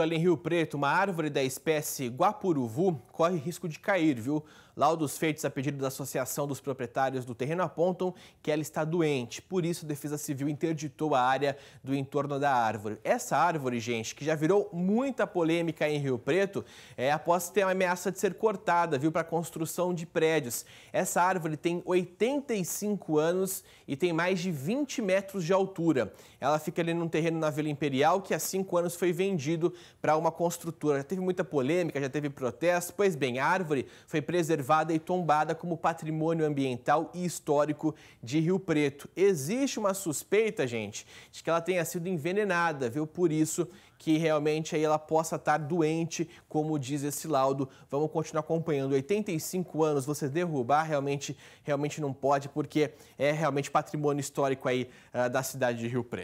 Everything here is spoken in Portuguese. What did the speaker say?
Ali em Rio Preto, uma árvore da espécie guapuruvu corre risco de cair, viu? Laudos feitos a pedido da Associação dos Proprietários do Terreno apontam que ela está doente. Por isso, a Defesa Civil interditou a área do entorno da árvore. Essa árvore, gente, que já virou muita polêmica em Rio Preto, é, após ter a ameaça de ser cortada, viu, para construção de prédios. Essa árvore tem 85 anos e tem mais de 20 metros de altura. Ela fica ali num terreno na Vila Imperial que há cinco anos foi vendido para uma construtora. Já teve muita polêmica, já teve protesto. Pois bem, a árvore foi preservada e tombada como patrimônio ambiental e histórico de Rio Preto. Existe uma suspeita, gente, de que ela tenha sido envenenada, viu? Por isso que realmente aí ela possa estar doente, como diz esse laudo. Vamos continuar acompanhando. 85 anos, você derrubar realmente, realmente não pode, porque é realmente patrimônio histórico aí uh, da cidade de Rio Preto.